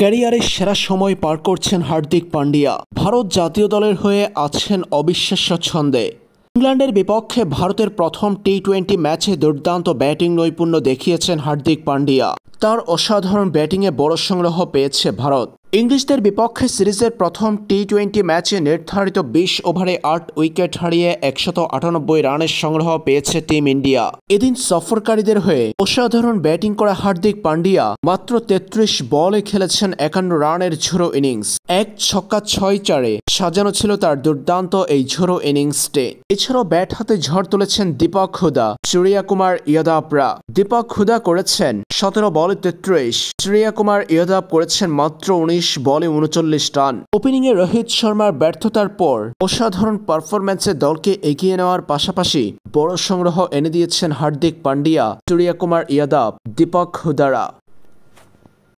ক্যারিয়ারের সেরা সময় পার করছেন হার্দিক পান্ডিয়া ভারত জাতীয় দলের হয়ে আছেন অবিশ্বাস্য ছন্দে ইংল্যান্ডের বিপক্ষে ভারতের প্রথম টি টোয়েন্টি ম্যাচে দুর্দান্ত ব্যাটিং নৈপুণ্য দেখিয়েছেন হার্দিক পান্ডিয়া তার অসাধারণ ব্যাটিংয়ে বড় সংগ্রহ পেয়েছে ভারত ইংলিশদের বিপক্ষে সিরিজের প্রথম টি টোয়েন্টি ম্যাচে নির্ধারিত বিশ ওভারে আট উইকেট হারিয়ে একশত আটানব্বই রানের সংগ্রহ পেয়েছে টিম ইন্ডিয়া এদিন সফরকারীদের হয়ে অসাধারণ ব্যাটিং করা হার্দিক পান্ডিয়া মাত্র তেত্রিশ বলে খেলেছেন একান্ন রানের ঝুড়ো ইনিংস এক ছক্কা ছয় চারে সাজানো ছিল তার দুর্দান্ত এই ঝোড়ো ইনিংসটি এছাড়াও ব্যাট হাতে ঝড় তুলেছেন দীপক হুদা চুরিয়া কুমার ইয়াদাপরা দীপক হুদা করেছেন সতেরো বলে তেত্রিশ চুরিয়া কুমার ইয়াদাপ করেছেন মাত্র উনিশ বলে উনচল্লিশ রান ওপেনিংয়ে রোহিত শর্মার ব্যর্থতার পর অসাধারণ পারফরম্যান্সে দলকে এগিয়ে নেওয়ার পাশাপাশি বড় সংগ্রহ এনে দিয়েছেন হার্দিক পান্ডিয়া চুরিয়া কুমার ইয়াদাব দীপক হুদারা